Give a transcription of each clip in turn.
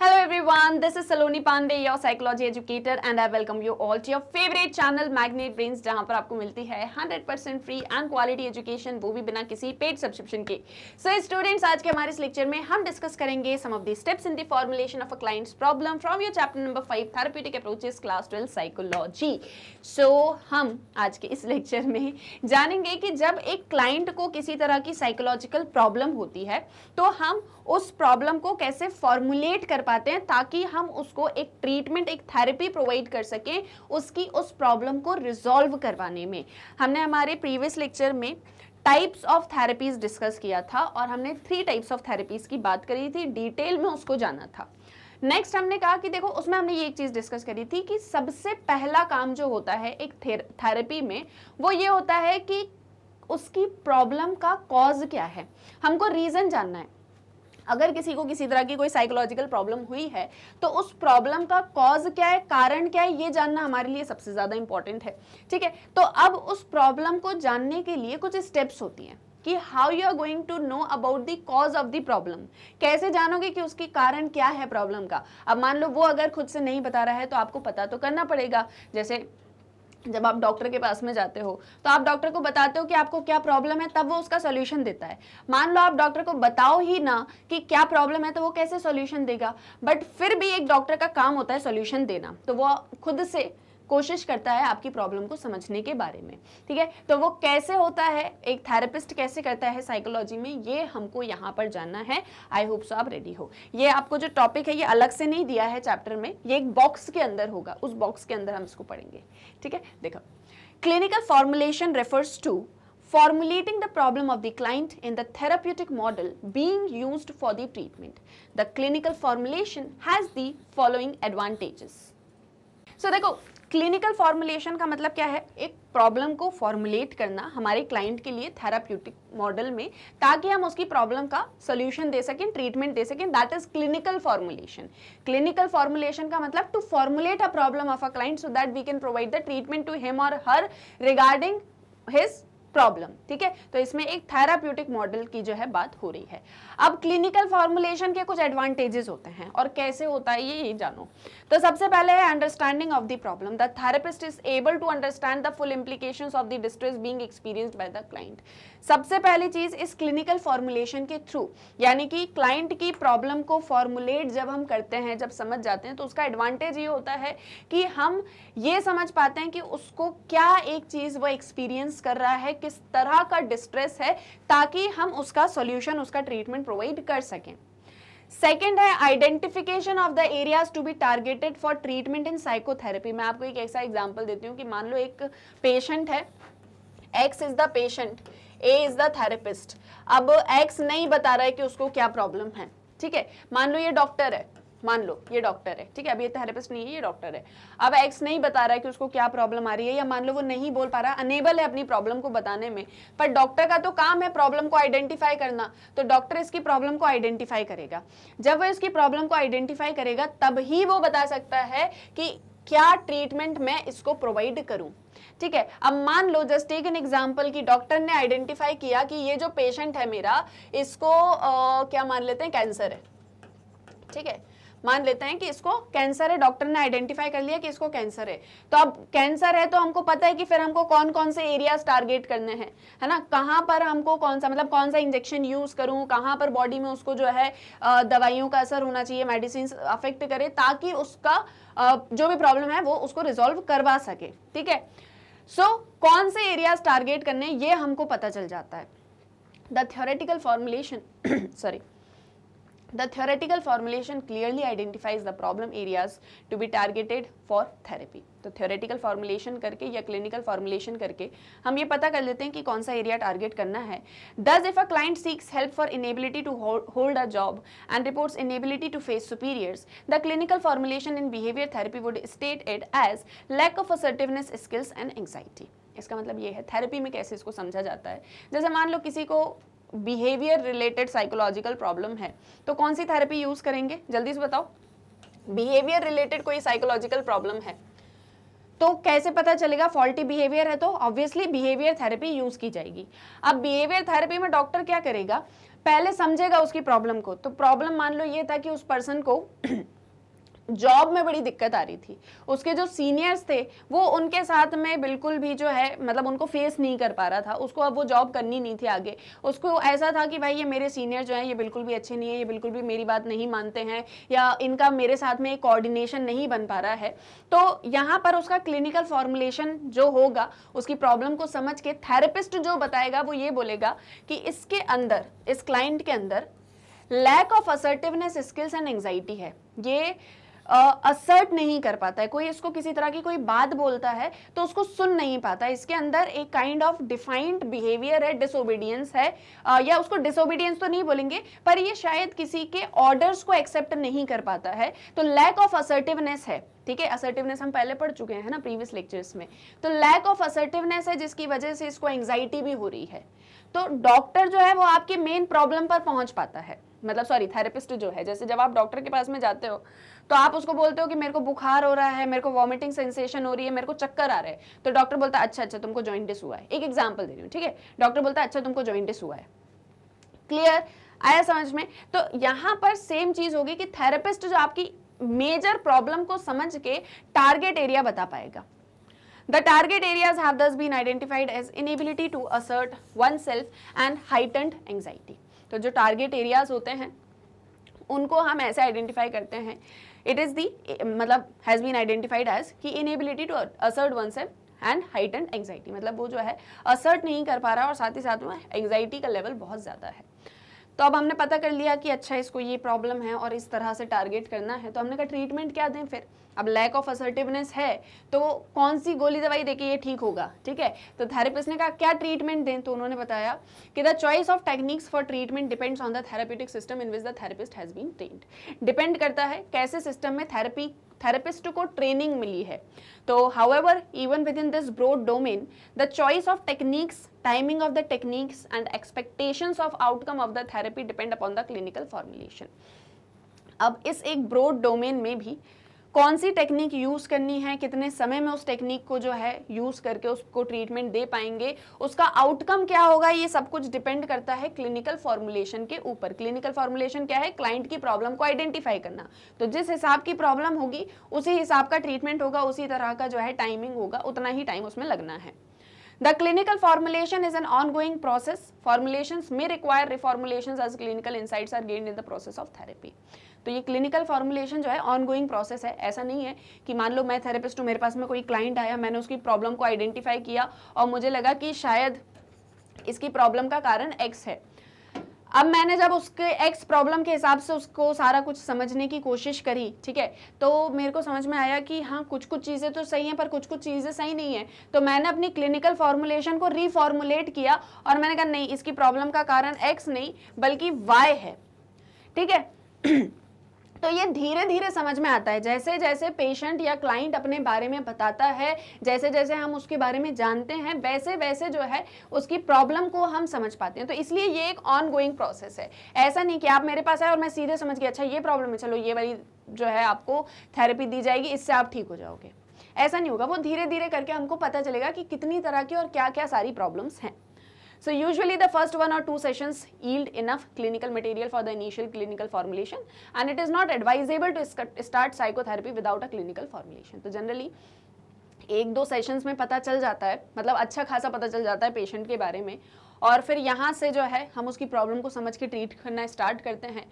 Hello everyone. This is Saloni Pandey, your psychology educator, and I welcome you all to your favorite channel Magnet Brains, जहां पर आपको मिलती है 100% free and quality education वो भी बिना किसी पेड सब्सक्रिप्शन के सो so, स्टूडेंट्स आज के हमारे इस लेक्चर में हम डिस्कस करेंगे some of the steps in the formulation of a client's problem from your chapter number five therapeutic approaches class twelve psychology so हम आज के इस लेक्चर में जानेंगे कि जब एक क्लाइंट को किसी तरह की साइकोलॉजिकल प्रॉब्लम होती है तो हम उस प्रॉब्लम को कैसे फॉर्मुलेट कर पाते हैं हैं ताकि हम उसको एक ट्रीटमेंट एक थेरेपी प्रोवाइड कर सकें उसकी उस प्रॉब्लम को रिजॉल्व करवाने में हमने हमारे प्रीवियस लेक्चर में टाइप्स ऑफ थेरेपीज डिस्कस किया था और हमने थ्री टाइप्स ऑफ थेरेपीज की बात करी थी डिटेल में उसको जाना था नेक्स्ट हमने कहा कि देखो उसमें हमने ये एक चीज़ डिस्कस करी थी कि सबसे पहला काम जो होता है एक थेरेपी में वो ये होता है कि उसकी प्रॉब्लम का कॉज क्या है हमको रीज़न जानना है अगर किसी को किसी तरह की कोई साइकोलॉजिकल प्रॉब्लम हुई है तो उस प्रॉब्लम का कॉज क्या है कारण क्या है ये जानना हमारे लिए सबसे ज़्यादा इंपॉर्टेंट है ठीक है तो अब उस प्रॉब्लम को जानने के लिए कुछ स्टेप्स होती हैं कि how you are going to know about the cause of the problem कैसे जानोगे कि उसके कारण क्या है प्रॉब्लम का अब मान लो वो अगर खुद से नहीं बता रहा है तो आपको पता तो करना पड़ेगा जैसे जब आप डॉक्टर के पास में जाते हो तो आप डॉक्टर को बताते हो कि आपको क्या प्रॉब्लम है तब वो उसका सोल्यूशन देता है मान लो आप डॉक्टर को बताओ ही ना कि क्या प्रॉब्लम है तो वो कैसे सोल्यूशन देगा बट फिर भी एक डॉक्टर का काम होता है सोल्यूशन देना तो वो खुद से कोशिश करता है आपकी प्रॉब्लम को समझने के बारे में ठीक है तो वो कैसे होता है एक थेरेपिस्ट कैसे करता है साइकोलॉजी में ये हमको यहाँ पर जानना है आई होप सो आप रेडी हो ये आपको जो टॉपिक है ये अलग से नहीं दिया है चैप्टर में ये एक बॉक्स के अंदर होगा उस बॉक्स के अंदर हम इसको पढ़ेंगे ठीक है देखो clinical formulation refers to formulating the problem of the client in the therapeutic model being use for the treatment the clinical formulation has the following advantages so देखो क्लिनिकल फॉर्मुलेशन का मतलब क्या है एक प्रॉब्लम को फॉर्मुलेट करना हमारे client के लिए थेराप्यूटिक मॉडल में ताकि हम उसकी प्रॉब्लम का सोल्यूशन दे सकें ट्रीटमेंट दे सकें that is clinical formulation clinical formulation का मतलब to formulate a problem of a client so that we can provide the treatment to him और हर रिगार्डिंग हिज प्रॉब्लम ठीक है तो इसमें एक थेराप्यूटिक मॉडल की जो है बात हो रही है अब क्लिनिकल फॉर्मुलेशन के कुछ एडवांटेजेस होते हैं और कैसे होता है ये जानो तो सबसे पहले है understanding of the problem the therapist is able to understand the full implication of the distress being experience by the client सबसे पहली चीज इस क्लिनिकल फॉर्मुलेशन के थ्रू यानी कि क्लाइंट की प्रॉब्लम को फॉर्मुलेट जब हम करते हैं जब समझ जाते हैं तो उसका एडवांटेज ये होता है कि हम ये समझ पाते हैं कि उसको क्या एक चीज़ वो एक्सपीरियंस कर रहा है किस तरह का डिस्ट्रेस है ताकि हम उसका सॉल्यूशन उसका ट्रीटमेंट प्रोवाइड कर सकें सेकेंड है identification of the areas to be targeted for treatment in psychotherapy मैं आपको एक ऐसा एग्जाम्पल देती हूँ कि मान लो एक पेशेंट है X is the patient A is the therapist अब एक्स नहीं बता रहा है कि उसको क्या प्रॉब्लम है ठीक है मान लो ये डॉक्टर है मान लो ये डॉक्टर है ठीक है अभी ये थेरेपिस्ट नहीं है ये डॉक्टर है अब एक्स नहीं बता रहा है कि उसको क्या प्रॉब्लम आ रही है या मान लो वो नहीं बोल पा रहा अनेबल है अपनी प्रॉब्लम को बताने में पर डॉक्टर का तो काम है प्रॉब्लम को आइडेंटिफाई करना तो डॉक्टर इसकी प्रॉब्लम को आइडेंटिफाई करेगा जब वो इसकी प्रॉब्लम को आइडेंटिफाई करेगा तब ही वो बता सकता है कि क्या ट्रीटमेंट मैं इसको प्रोवाइड करूं ठीक है अब मान लो जस्ट टेक एन एग्जाम्पल कि डॉक्टर ने आइडेंटिफाई किया कि ये जो पेशेंट है मेरा इसको आ, क्या मान लेते हैं कैंसर है ठीक है मान लेते हैं कि इसको कैंसर है डॉक्टर ने आइडेंटिफाई कर लिया कि इसको कैंसर है तो अब कैंसर है तो हमको पता है कि फिर हमको कौन कौन से एरियाज टारगेट करने हैं है ना कहाँ पर हमको कौन सा मतलब कौन सा इंजेक्शन यूज करूँ कहाँ पर बॉडी में उसको जो है दवाइयों का असर होना चाहिए मेडिसिन अफेक्ट करे ताकि उसका जो भी प्रॉब्लम है वो उसको रिजोल्व करवा सके ठीक है सो so, कौन से एरियाज टारगेट करने ये हमको पता चल जाता है the theoretical formulation sorry The theoretical formulation clearly identifies the problem areas to be targeted for therapy. तो theoretical formulation करके या clinical formulation करके हम ये पता कर लेते हैं कि कौन सा area target करना है Thus, if a client seeks help for inability to hold a job and reports inability to face superiors, the clinical formulation in behavior therapy would state it as lack of assertiveness, skills and anxiety. इसका मतलब ये है therapy में कैसे इसको समझा जाता है जैसे मान लो किसी को बिहेवियर रिलेटेड साइकोलॉजिकल प्रॉब्लम है तो कौन सी थेरेपी यूज़ करेंगे जल्दी से बताओ बिहेवियर रिलेटेड कोई साइकोलॉजिकल प्रॉब्लम है तो कैसे पता चलेगा फॉल्टी बिहेवियर है तो ऑब्वियसली बिहेवियर थेरेपी यूज़ की जाएगी अब बिहेवियर थेरेपी में डॉक्टर क्या करेगा पहले समझेगा उसकी प्रॉब्लम को तो प्रॉब्लम मान लो ये था कि उस पर्सन को जॉब में बड़ी दिक्कत आ रही थी उसके जो सीनियर्स थे वो उनके साथ में बिल्कुल भी जो है मतलब उनको फेस नहीं कर पा रहा था उसको अब वो जॉब करनी नहीं थी आगे उसको ऐसा था कि भाई ये मेरे सीनियर जो हैं ये बिल्कुल भी अच्छे नहीं है ये बिल्कुल भी मेरी बात नहीं मानते हैं या इनका मेरे साथ में कोऑर्डिनेशन नहीं बन पा रहा है तो यहाँ पर उसका क्लिनिकल फॉर्मुलेशन जो होगा उसकी प्रॉब्लम को समझ के थेरेपिस्ट जो बताएगा वो ये बोलेगा कि इसके अंदर इस क्लाइंट के अंदर lack of assertiveness skills and anxiety है ये असर्ट नहीं कर पाता है कोई इसको किसी तरह की कोई बात बोलता है तो उसको सुन नहीं पाता इसके अंदर एक काइंड ऑफ डिफाइंड बिहेवियर है डिसोबीडियंस है आ, या उसको डिसोबीडियंस तो नहीं बोलेंगे पर ये शायद किसी के ऑर्डर्स को एक्सेप्ट नहीं कर पाता है तो लैक ऑफ असर्टिवनेस है ठीक है असर्टिवनेस हम पहले पढ़ चुके हैं ना प्रीवियस लेक्चर्स में तो लैक ऑफ असर्टिवनेस है जिसकी वजह से इसको एंग्जाइटी भी हो रही है तो डॉक्टर जो है वो आपके मेन प्रॉब्लम पर पहुंच पाता है मतलब सॉरी थेरेपिस्ट जो है जैसे जब आप डॉक्टर के पास में जाते हो तो आप उसको बोलते हो कि मेरे को बुखार हो रहा है मेरे को वॉमिटिंग सेंसेशन हो रही है मेरे को चक्कर आ रहा है तो डॉक्टर बोलता है अच्छा अच्छा तुमको जॉइंटिस हुआ है एक एग्जाम्पल दे रही हूँ ठीक है डॉक्टर बोलता है अच्छा तुमको जॉइंटिस हुआ है क्लियर आया समझ में तो यहाँ पर सेम चीज़ होगी कि थेरेपिस्ट जो आपकी मेजर प्रॉब्लम को समझ के टारगेट एरिया बता पाएगा target areas have thus been identified as inability to assert oneself and heightened anxiety. तो जो टारगेट एरियाज होते हैं उनको हम ऐसे आइडेंटिफाई करते हैं इट इज़ दी मतलब हैज़ बीन आइडेंटिफाइड एज कि ability to assert oneself and heighten anxiety मतलब वो जो है असर्ट नहीं कर पा रहा और साथ ही साथ में एंगजाइटी का लेवल बहुत ज़्यादा है तो अब हमने पता कर लिया कि अच्छा इसको ये प्रॉब्लम है और इस तरह से टारगेट करना है तो हमने कहा ट्रीटमेंट क्या दें फिर अब लैक ऑफ असर्टिवनेस है तो कौन सी गोली दवाई देके ये ठीक होगा ठीक है तो थेरेपिस्ट ने कहा क्या ट्रीटमेंट दें तो उन्होंने बताया कि the choice of techniques for treatment depends on the therapeutic system in which the therapist has been trained depend करता है कैसे सिस्टम में थेरेपी थेरेपिस्ट को ट्रेनिंग मिली है तो however even within this broad domain the choice of techniques timing of the techniques and expectation of outcome of the therapy depend upon the clinical formulation अब इस एक broad domain में भी कौन सी technique use करनी है कितने समय में उस टेक्निक को जो है यूज़ करके उसको ट्रीटमेंट दे पाएंगे उसका आउटकम क्या होगा ये सब कुछ डिपेंड करता है क्लिनिकल फॉर्मुलेशन के ऊपर क्लिनिकल फॉर्मुलेशन क्या है क्लाइंट की प्रॉब्लम को आइडेंटिफाई करना तो जिस हिसाब की प्रॉब्लम होगी उसी हिसाब का ट्रीटमेंट होगा उसी तरह का जो है टाइमिंग होगा उतना ही टाइम उसमें लगना है The clinical formulation is an ongoing process. Formulations may require reformulations as clinical insights are gained in the process of therapy. तो ये क्लिनिकल फॉर्मुलेशन जो है ऑनगोइंग प्रोसेस है ऐसा नहीं है कि मान लो मैं थेरेपिस्ट हूँ मेरे पास में कोई क्लाइंट आया मैंने उसकी प्रॉब्लम को आइडेंटिफाई किया और मुझे लगा कि शायद इसकी प्रॉब्लम का कारण एक्स है अब मैंने जब उसके एक्स प्रॉब्लम के हिसाब से उसको सारा कुछ समझने की कोशिश करी ठीक है तो मेरे को समझ में आया कि हाँ कुछ कुछ चीज़ें तो सही हैं पर कुछ कुछ चीज़ें सही नहीं हैं तो मैंने अपनी क्लिनिकल फॉर्मुलेशन को रीफॉर्मुलेट किया और मैंने कहा नहीं इसकी प्रॉब्लम का कारण एक्स नहीं बल्कि वाई है ठीक है तो ये धीरे धीरे समझ में आता है जैसे जैसे पेशेंट या क्लाइंट अपने बारे में बताता है जैसे जैसे हम उसके बारे में जानते हैं वैसे वैसे जो है उसकी प्रॉब्लम को हम समझ पाते हैं तो इसलिए ये एक ऑन गोइंग प्रोसेस है ऐसा नहीं कि आप मेरे पास आए और मैं सीधे समझ गया अच्छा ये प्रॉब्लम है चलो ये वाली जो है आपको थेरेपी दी जाएगी इससे आप ठीक हो जाओगे ऐसा नहीं होगा वो धीरे धीरे करके हमको पता चलेगा कि कितनी तरह की और क्या क्या सारी प्रॉब्लम्स हैं So usually the first one or two sessions yield enough clinical material for the initial clinical formulation and it is not advisable to start psychotherapy without a clinical formulation. So generally एक दो sessions में पता चल जाता है मतलब अच्छा खासा पता चल जाता है पेशेंट के बारे में और फिर यहाँ से जो है हम उसकी प्रॉब्लम को समझ के ट्रीट करना स्टार्ट करते हैं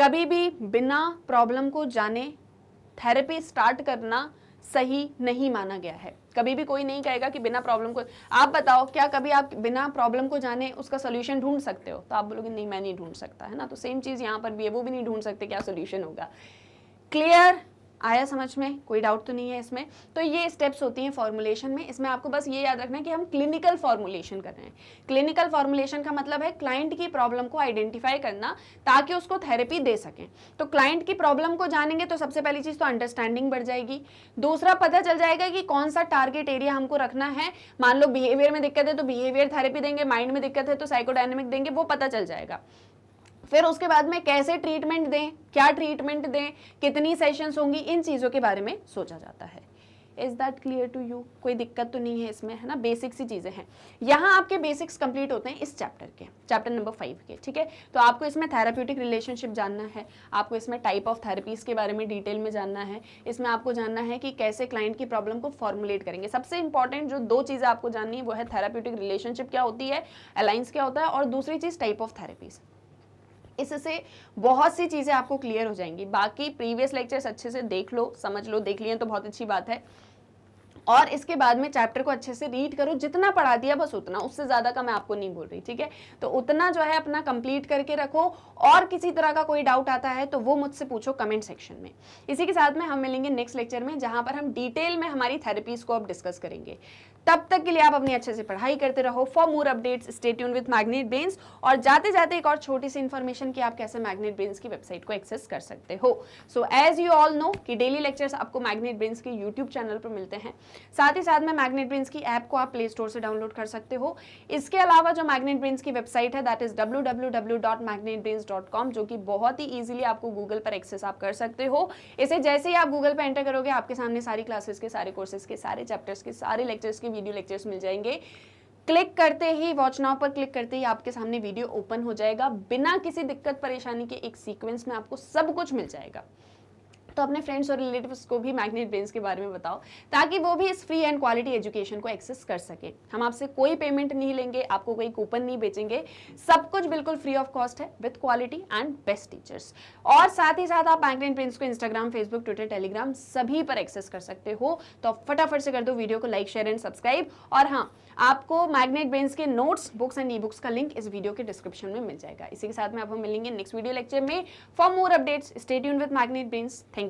कभी भी बिना प्रॉब्लम को जाने थेरेपी स्टार्ट करना सही नहीं माना गया है कभी भी कोई नहीं कहेगा कि बिना प्रॉब्लम को आप बताओ क्या कभी आप बिना प्रॉब्लम को जाने उसका सोल्यूशन ढूंढ सकते हो तो आप बोलोगे नहीं मैं नहीं ढूंढ सकता है ना तो सेम चीज़ यहाँ पर भी है वो भी नहीं ढूंढ सकते क्या सोल्यूशन होगा क्लियर आया समझ में कोई डाउट तो नहीं है इसमें तो ये स्टेप्स होती हैं फॉर्मुलेशन में इसमें आपको बस ये याद रखना है कि हम क्लिनिकल फॉर्मुलेशन कर रहे हैं क्लिनिकल फॉर्मुलेशन का मतलब है क्लाइंट की प्रॉब्लम को आइडेंटिफाई करना ताकि उसको थेरेपी दे सकें तो क्लाइंट की प्रॉब्लम को जानेंगे तो सबसे पहली चीज़ तो अंडरस्टैंडिंग बढ़ जाएगी दूसरा पता चल जाएगा कि कौन सा टारगेट एरिया हमको रखना है मान लो बिहेवियर में दिक्कत है तो बिहेवियर थेरेपी देंगे माइंड में दिक्कत है तो साइकोडाइनमिक देंगे वो पता चल जाएगा फिर उसके बाद में कैसे ट्रीटमेंट दें क्या ट्रीटमेंट दें कितनी सेशंस होंगी इन चीज़ों के बारे में सोचा जाता है is that clear to you कोई दिक्कत तो नहीं है इसमें है ना बेसिक्स ही चीज़ें हैं यहाँ आपके बेसिक्स कंप्लीट होते हैं इस चैप्टर के चैप्टर नंबर फाइव के ठीक है तो आपको इसमें थेराप्यूटिक रिलेशनशिप जानना है आपको इसमें टाइप ऑफ थेरेपीज़ के बारे में डिटेल में जानना है इसमें आपको जानना है कि कैसे क्लाइंट की प्रॉब्लम को फॉर्मुलेट करेंगे सबसे इंपॉर्टेंट जो दो चीज़ें आपको जाननी है वो है थेराप्यूटिक रिलेशनशिप क्या होती है अलाइंस क्या होता है और दूसरी चीज़ टाइप ऑफ थेरेपीज़ इससे बहुत सी चीज़ें आपको क्लियर हो जाएंगी बाकी प्रीवियस लेक्चर्स अच्छे से देख लो समझ लो देख लिए तो बहुत अच्छी बात है और इसके बाद में चैप्टर को अच्छे से रीड करो जितना पढ़ा दिया बस उतना उससे ज़्यादा का मैं आपको नहीं बोल रही ठीक है तो उतना जो है अपना कंप्लीट करके रखो और किसी तरह का कोई डाउट आता है तो वो मुझसे पूछो कमेंट सेक्शन में इसी के साथ में हम मिलेंगे नेक्स्ट लेक्चर में जहां पर हम डिटेल में हमारी थेरेपीज़ को अब डिस्कस करेंगे तब तक के लिए आप अपनी अच्छे से पढ़ाई करते रहो for more updates stay tuned with Magnet Brains और जाते जाते एक और छोटी सी इन्फॉर्मेशन की आप कैसे मैग्नेट ब्रेन्स की वेबसाइट को एक्सेस कर सकते हो so as you all know कि डेली लेक्चर्स आपको मैग्नेट ब्रेन्स के यूट्यूब चैनल पर मिलते हैं साथ ही साथ में मैग्नेट ब्रेन्स की ऐप को आप प्ले स्टोर से डाउनलोड कर सकते हो इसके अलावा जो मैग्नेट ब्रेन्स की वेबसाइट है दैट इज डब्ल्यू जो कि बहुत ही ईजिली आपको गूगल पर एक्सेस आप कर सकते हो इसे जैसे ही आप गूगल पर एंटर करोगे आपके सामने सारी क्लासेस के सारे कोर्सेज के सारे चैप्टर्स के सारे लेक्चर्स की वीडियो लेक्चर्स मिल जाएंगे क्लिक करते ही वॉच नाउ पर क्लिक करते ही आपके सामने वीडियो ओपन हो जाएगा बिना किसी दिक्कत परेशानी के एक सीक्वेंस में आपको सब कुछ मिल जाएगा तो अपने फ्रेंड्स और रिलेटिव्स को भी मैग्नेट ब्रेन्स के बारे में बताओ ताकि वो भी इस फ्री एंड क्वालिटी एजुकेशन को एक्सेस कर सके हम आपसे कोई पेमेंट नहीं लेंगे आपको कोई कूपन नहीं बेचेंगे सब कुछ बिल्कुल फ्री ऑफ कॉस्ट है with quality and best teachers और साथ ही साथ आप मैग्नेट ब्रेन्स को इंस्टाग्राम फेसबुक ट्विटर टेलीग्राम सभी पर एक्सेस कर सकते हो तो फटाफट से कर दो वीडियो को लाइक शेयर एंड सब्सक्राइब और हाँ आपको मैग्नेट ब्रेन्स के notes books and e books का लिंक इस वीडियो के डिस्क्रिप्शन में मिल जाएगा इसी के साथ में आप हम मिलेंगे नेक्स्ट वीडियो लेक्चर में for more updates stay with Magnet Brains thank